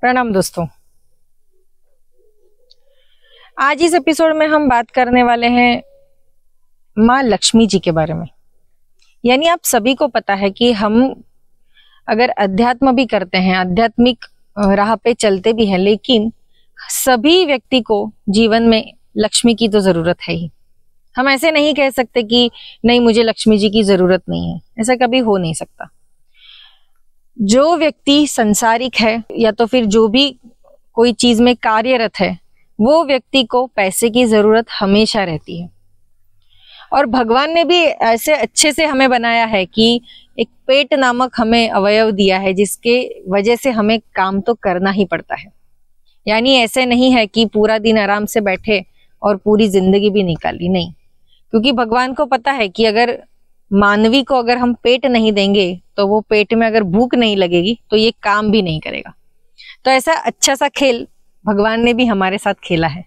प्रणाम दोस्तों आज इस एपिसोड में हम बात करने वाले हैं माँ लक्ष्मी जी के बारे में यानी आप सभी को पता है कि हम अगर अध्यात्म भी करते हैं आध्यात्मिक राह पे चलते भी हैं लेकिन सभी व्यक्ति को जीवन में लक्ष्मी की तो जरूरत है ही हम ऐसे नहीं कह सकते कि नहीं मुझे लक्ष्मी जी की जरूरत नहीं है ऐसा कभी हो नहीं सकता जो व्यक्ति संसारिक है या तो फिर जो भी कोई चीज में कार्यरत है वो व्यक्ति को पैसे की जरूरत हमेशा रहती है और भगवान ने भी ऐसे अच्छे से हमें बनाया है कि एक पेट नामक हमें अवयव दिया है जिसके वजह से हमें काम तो करना ही पड़ता है यानी ऐसे नहीं है कि पूरा दिन आराम से बैठे और पूरी जिंदगी भी निकाली नहीं क्योंकि भगवान को पता है कि अगर मानवी को अगर हम पेट नहीं देंगे तो वो पेट में अगर भूख नहीं लगेगी तो ये काम भी नहीं करेगा तो ऐसा अच्छा सा खेल भगवान ने भी हमारे साथ खेला है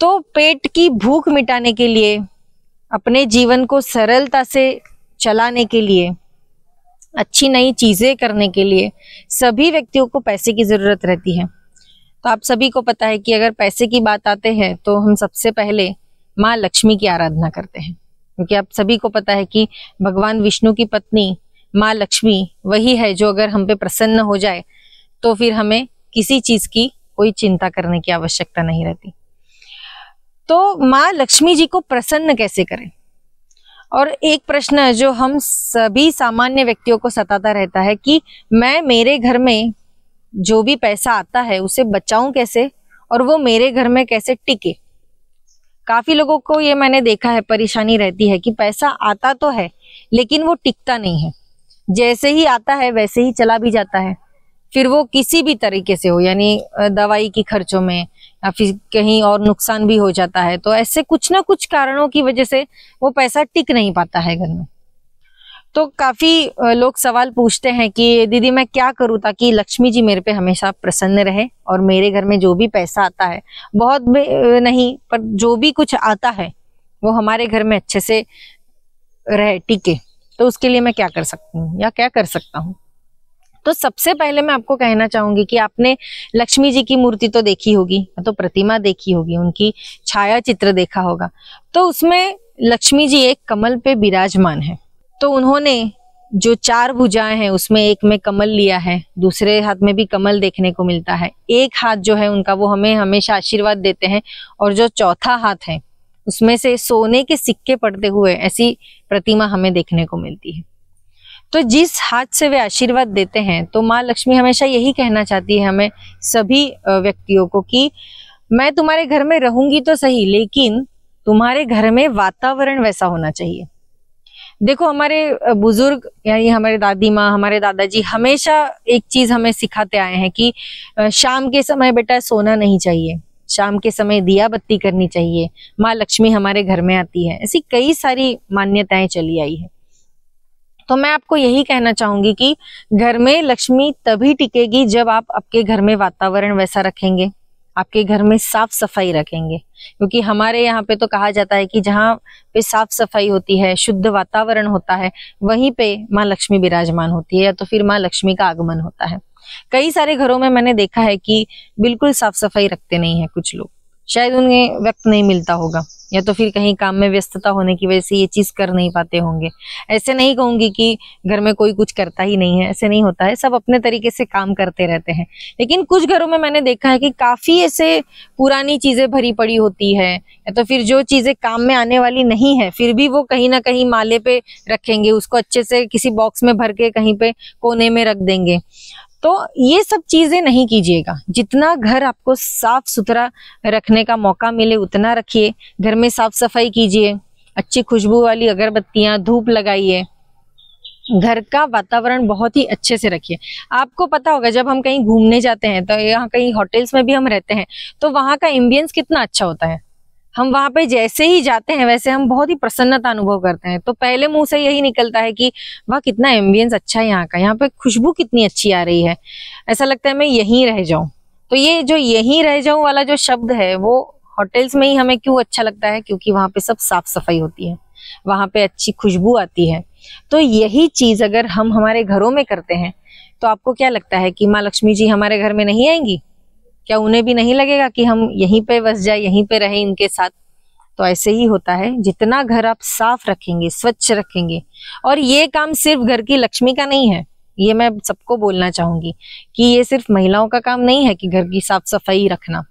तो पेट की भूख मिटाने के लिए अपने जीवन को सरलता से चलाने के लिए अच्छी नई चीज़ें करने के लिए सभी व्यक्तियों को पैसे की ज़रूरत रहती है तो आप सभी को पता है कि अगर पैसे की बात आते हैं तो हम सबसे पहले माँ लक्ष्मी की आराधना करते हैं क्योंकि आप सभी को पता है कि भगवान विष्णु की पत्नी माँ लक्ष्मी वही है जो अगर हम पे प्रसन्न हो जाए तो फिर हमें किसी चीज की कोई चिंता करने की आवश्यकता नहीं रहती तो माँ लक्ष्मी जी को प्रसन्न कैसे करें और एक प्रश्न जो हम सभी सामान्य व्यक्तियों को सताता रहता है कि मैं मेरे घर में जो भी पैसा आता है उसे बचाऊं कैसे और वो मेरे घर में कैसे टिके काफी लोगों को ये मैंने देखा है परेशानी रहती है कि पैसा आता तो है लेकिन वो टिकता नहीं है जैसे ही आता है वैसे ही चला भी जाता है फिर वो किसी भी तरीके से हो यानी दवाई की खर्चों में या फिर कहीं और नुकसान भी हो जाता है तो ऐसे कुछ ना कुछ कारणों की वजह से वो पैसा टिक नहीं पाता है घर में तो काफी लोग सवाल पूछते हैं कि दीदी मैं क्या करूं ताकि लक्ष्मी जी मेरे पे हमेशा प्रसन्न रहे और मेरे घर में जो भी पैसा आता है बहुत नहीं पर जो भी कुछ आता है वो हमारे घर में अच्छे से रहे टिके तो उसके लिए मैं क्या कर सकती हूँ या क्या कर सकता हूँ तो सबसे पहले मैं आपको कहना चाहूंगी कि आपने लक्ष्मी जी की मूर्ति तो देखी होगी तो प्रतिमा देखी होगी उनकी छाया चित्र देखा होगा तो उसमें लक्ष्मी जी एक कमल पे विराजमान है तो उन्होंने जो चार भुजाएं हैं उसमें एक में कमल लिया है दूसरे हाथ में भी कमल देखने को मिलता है एक हाथ जो है उनका वो हमें हमेशा आशीर्वाद देते हैं और जो चौथा हाथ है उसमें से सोने के सिक्के पड़ते हुए ऐसी प्रतिमा हमें देखने को मिलती है तो जिस हाथ से वे आशीर्वाद देते हैं तो माँ लक्ष्मी हमेशा यही कहना चाहती है हमें सभी व्यक्तियों को कि मैं तुम्हारे घर में रहूंगी तो सही लेकिन तुम्हारे घर में वातावरण वैसा होना चाहिए देखो हमारे बुजुर्ग यानी हमारे दादी माँ हमारे दादाजी हमेशा एक चीज हमें सिखाते आए हैं कि शाम के समय बेटा सोना नहीं चाहिए शाम के समय दिया बत्ती करनी चाहिए माँ लक्ष्मी हमारे घर में आती है ऐसी कई सारी मान्यताएं चली आई है तो मैं आपको यही कहना चाहूंगी कि घर में लक्ष्मी तभी टिकेगी जब आप आपके घर में वातावरण वैसा रखेंगे आपके घर में साफ सफाई रखेंगे क्योंकि हमारे यहाँ पे तो कहा जाता है कि जहाँ पे साफ सफाई होती है शुद्ध वातावरण होता है वहीं पे माँ लक्ष्मी विराजमान होती है या तो फिर माँ लक्ष्मी का आगमन होता है कई सारे घरों में मैंने देखा है कि बिल्कुल साफ सफाई रखते नहीं है कुछ लोग शायद उन्हें वक्त नहीं मिलता होगा या तो फिर कहीं काम में व्यस्तता होने की वजह से ये चीज़ कर नहीं पाते होंगे ऐसे नहीं कहूँगी कि घर में कोई कुछ करता ही नहीं है ऐसे नहीं होता है सब अपने तरीके से काम करते रहते हैं लेकिन कुछ घरों में मैंने देखा है कि काफ़ी ऐसे पुरानी चीज़ें भरी पड़ी होती है या तो फिर जो चीज़ें काम में आने वाली नहीं है फिर भी वो कहीं ना कहीं माले पे रखेंगे उसको अच्छे से किसी बॉक्स में भर के कहीं पे कोने में रख देंगे तो ये सब चीजें नहीं कीजिएगा जितना घर आपको साफ सुथरा रखने का मौका मिले उतना रखिए घर में साफ सफाई कीजिए अच्छी खुशबू वाली अगरबत्तियां धूप लगाइए घर का वातावरण बहुत ही अच्छे से रखिए आपको पता होगा जब हम कहीं घूमने जाते हैं तो यहाँ कहीं होटल्स में भी हम रहते हैं तो वहाँ का एम्बियंस कितना अच्छा होता है हम वहाँ पे जैसे ही जाते हैं वैसे हम बहुत ही प्रसन्नता अनुभव करते हैं तो पहले मुंह से यही निकलता है कि वह कितना एम्बियंस अच्छा है यहाँ का यहाँ पे खुशबू कितनी अच्छी आ रही है ऐसा लगता है मैं यहीं रह जाऊँ तो ये जो यहीं रह जाऊँ वाला जो शब्द है वो होटल्स में ही हमें क्यों अच्छा लगता है क्योंकि वहाँ पे सब साफ सफाई होती है वहाँ पे अच्छी खुशबू आती है तो यही चीज अगर हम हमारे घरों में करते हैं तो आपको क्या लगता है कि माँ लक्ष्मी जी हमारे घर में नहीं आएंगी क्या उन्हें भी नहीं लगेगा कि हम यहीं पे बस जाए यहीं पे रहे इनके साथ तो ऐसे ही होता है जितना घर आप साफ रखेंगे स्वच्छ रखेंगे और ये काम सिर्फ घर की लक्ष्मी का नहीं है ये मैं सबको बोलना चाहूंगी कि ये सिर्फ महिलाओं का काम नहीं है कि घर की साफ सफाई रखना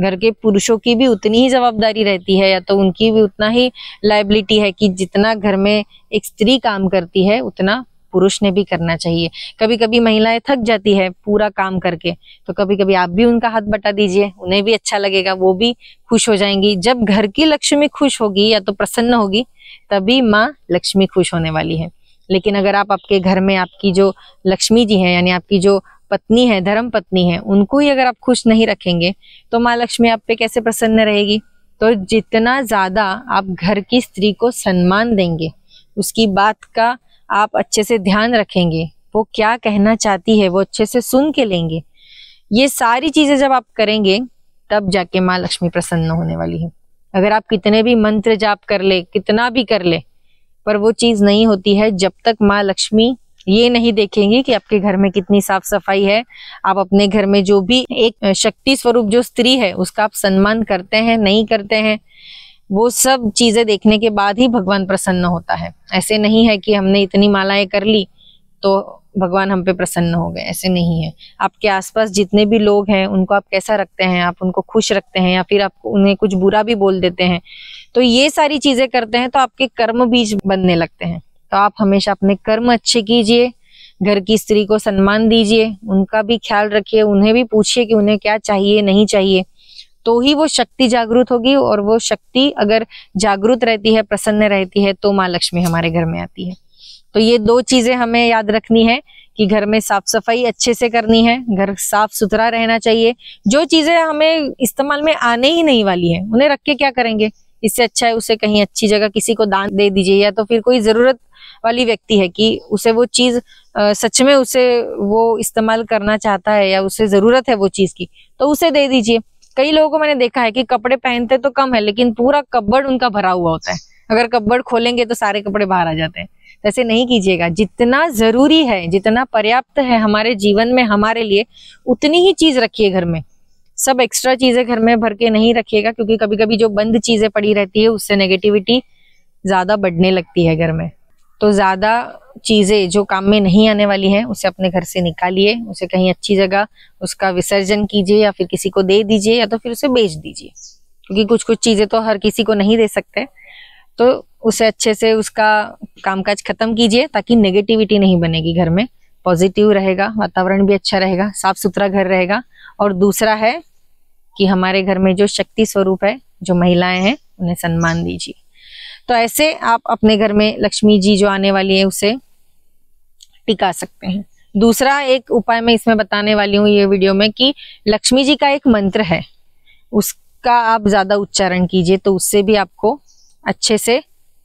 घर के पुरुषों की भी उतनी ही जवाबदारी रहती है या तो उनकी भी उतना ही लाइबिलिटी है कि जितना घर में एक स्त्री काम करती है उतना पुरुष ने भी करना चाहिए कभी कभी महिलाएं थक जाती है पूरा काम करके तो कभी कभी आप भी उनका हाथ बटा दीजिए उन्हें भी अच्छा लगेगा वो भी खुश हो जाएंगी जब घर की लक्ष्मी खुश होगी या तो प्रसन्न होगी तभी माँ लक्ष्मी खुश होने वाली है लेकिन अगर आप आपके घर में आपकी जो लक्ष्मी जी हैं यानी आपकी जो पत्नी है धर्म पत्नी है उनको ही अगर आप खुश नहीं रखेंगे तो माँ लक्ष्मी आप पे कैसे प्रसन्न रहेगी तो जितना ज़्यादा आप घर की स्त्री को सम्मान देंगे उसकी बात का आप अच्छे से ध्यान रखेंगे वो क्या कहना चाहती है वो अच्छे से सुन के लेंगे ये सारी चीजें जब आप करेंगे तब जाके माँ लक्ष्मी प्रसन्न होने वाली है अगर आप कितने भी मंत्र जाप कर ले कितना भी कर ले पर वो चीज नहीं होती है जब तक माँ लक्ष्मी ये नहीं देखेंगी कि आपके घर में कितनी साफ सफाई है आप अपने घर में जो भी एक शक्ति स्वरूप जो स्त्री है उसका आप सम्मान करते हैं नहीं करते हैं वो सब चीजें देखने के बाद ही भगवान प्रसन्न होता है ऐसे नहीं है कि हमने इतनी मालाएं कर ली तो भगवान हम पे प्रसन्न हो गए ऐसे नहीं है आपके आसपास जितने भी लोग हैं उनको आप कैसा रखते हैं आप उनको खुश रखते हैं या फिर आप उन्हें कुछ बुरा भी बोल देते हैं तो ये सारी चीजें करते हैं तो आपके कर्म बीज बनने लगते हैं तो आप हमेशा अपने कर्म अच्छे कीजिए घर की स्त्री को सम्मान दीजिए उनका भी ख्याल रखिए उन्हें भी पूछिए कि उन्हें क्या चाहिए नहीं चाहिए तो ही वो शक्ति जागरूक होगी और वो शक्ति अगर जागृत रहती है प्रसन्न रहती है तो माँ लक्ष्मी हमारे घर में आती है तो ये दो चीजें हमें याद रखनी है कि घर में साफ सफाई अच्छे से करनी है घर साफ सुथरा रहना चाहिए जो चीजें हमें इस्तेमाल में आने ही नहीं वाली है उन्हें रख के क्या करेंगे इससे अच्छा है उसे कहीं अच्छी जगह किसी को दान दे दीजिए या तो फिर कोई जरूरत वाली व्यक्ति है कि उसे वो चीज सच में उसे वो इस्तेमाल करना चाहता है या उसे जरूरत है वो चीज की तो उसे दे दीजिए कई लोगों को मैंने देखा है कि कपड़े पहनते तो कम है लेकिन पूरा कब्बड़ उनका भरा हुआ होता है अगर कब्बड़ खोलेंगे तो सारे कपड़े बाहर आ जाते हैं तो ऐसे नहीं कीजिएगा जितना जरूरी है जितना पर्याप्त है हमारे जीवन में हमारे लिए उतनी ही चीज रखिए घर में सब एक्स्ट्रा चीजें घर में भर के नहीं रखिएगा क्योंकि कभी कभी जो बंद चीजें पड़ी रहती है उससे नेगेटिविटी ज्यादा बढ़ने लगती है घर में तो ज़्यादा चीज़ें जो काम में नहीं आने वाली हैं उसे अपने घर से निकालिए उसे कहीं अच्छी जगह उसका विसर्जन कीजिए या फिर किसी को दे दीजिए या तो फिर उसे बेच दीजिए क्योंकि कुछ कुछ चीज़ें तो हर किसी को नहीं दे सकते तो उसे अच्छे से उसका कामकाज खत्म कीजिए ताकि नेगेटिविटी नहीं बनेगी घर में पॉजिटिव रहेगा वातावरण भी अच्छा रहेगा साफ सुथरा घर रहेगा और दूसरा है कि हमारे घर में जो शक्ति स्वरूप है जो महिलाएं हैं उन्हें सम्मान दीजिए तो ऐसे आप अपने घर में लक्ष्मी जी जो आने वाली है उसे टिका सकते हैं दूसरा एक उपाय मैं इसमें बताने वाली हूँ ये वीडियो में कि लक्ष्मी जी का एक मंत्र है उसका आप ज़्यादा उच्चारण कीजिए तो उससे भी आपको अच्छे से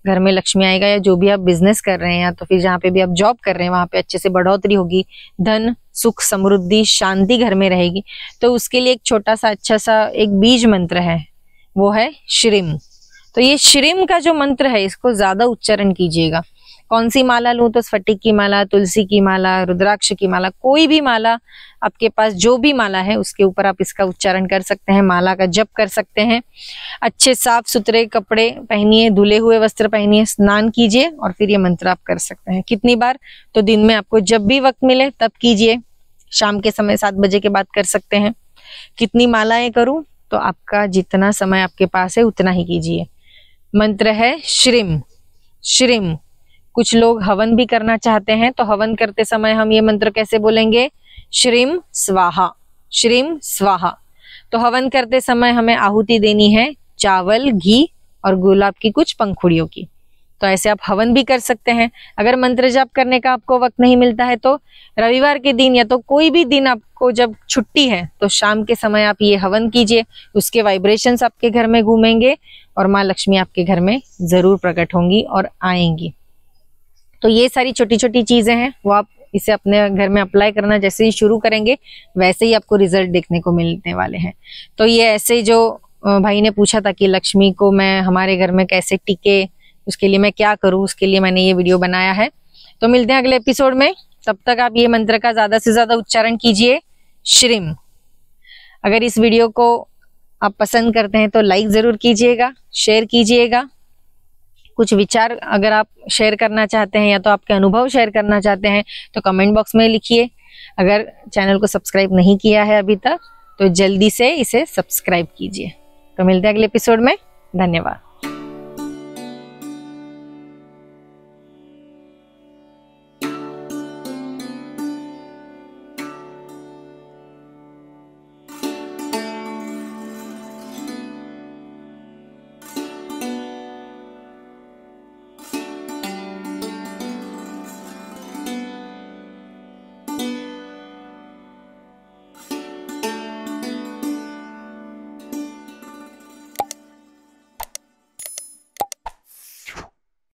घर में लक्ष्मी आएगा या जो भी आप बिजनेस कर रहे हैं या तो फिर जहाँ पे भी आप जॉब कर रहे हैं वहां पे अच्छे से बढ़ोतरी होगी धन सुख समृद्धि शांति घर में रहेगी तो उसके लिए एक छोटा सा अच्छा सा एक बीज मंत्र है वो है श्रीम तो ये श्रीम का जो मंत्र है इसको ज्यादा उच्चारण कीजिएगा कौन सी माला लूँ तो स्फटिक की माला तुलसी की माला रुद्राक्ष की माला कोई भी माला आपके पास जो भी माला है उसके ऊपर आप इसका उच्चारण कर सकते हैं माला का जप कर सकते हैं अच्छे साफ सुथरे कपड़े पहनिए धुले हुए वस्त्र पहनिए स्नान कीजिए और फिर ये मंत्र आप कर सकते हैं कितनी बार तो दिन में आपको जब भी वक्त मिले तब कीजिए शाम के समय सात बजे के बाद कर सकते हैं कितनी मालाएं करूं तो आपका जितना समय आपके पास है उतना ही कीजिए मंत्र है श्रीम श्रीम कुछ लोग हवन भी करना चाहते हैं तो हवन करते समय हम ये मंत्र कैसे बोलेंगे श्रीम स्वाहा श्रीम स्वाहा तो हवन करते समय हमें आहुति देनी है चावल घी और गुलाब की कुछ पंखुड़ियों की तो ऐसे आप हवन भी कर सकते हैं अगर मंत्र जाप करने का आपको वक्त नहीं मिलता है तो रविवार के दिन या तो कोई भी दिन आपको जब छुट्टी है तो शाम के समय आप ये हवन कीजिए उसके वाइब्रेशंस आपके घर में घूमेंगे और माँ लक्ष्मी आपके घर में जरूर प्रकट होंगी और आएंगी तो ये सारी छोटी छोटी चीजें हैं वो आप इसे अपने घर में अप्लाई करना जैसे ही शुरू करेंगे वैसे ही आपको रिजल्ट देखने को मिलने वाले हैं तो ये ऐसे जो भाई ने पूछा था कि लक्ष्मी को मैं हमारे घर में कैसे टिके उसके लिए मैं क्या करूँ उसके लिए मैंने ये वीडियो बनाया है तो मिलते हैं अगले एपिसोड में तब तक आप ये मंत्र का ज़्यादा से ज़्यादा उच्चारण कीजिए श्रीम अगर इस वीडियो को आप पसंद करते हैं तो लाइक ज़रूर कीजिएगा शेयर कीजिएगा कुछ विचार अगर आप शेयर करना चाहते हैं या तो आपके अनुभव शेयर करना चाहते हैं तो कमेंट बॉक्स में लिखिए अगर चैनल को सब्सक्राइब नहीं किया है अभी तक तो जल्दी से इसे सब्सक्राइब कीजिए तो मिलते हैं अगले एपिसोड में धन्यवाद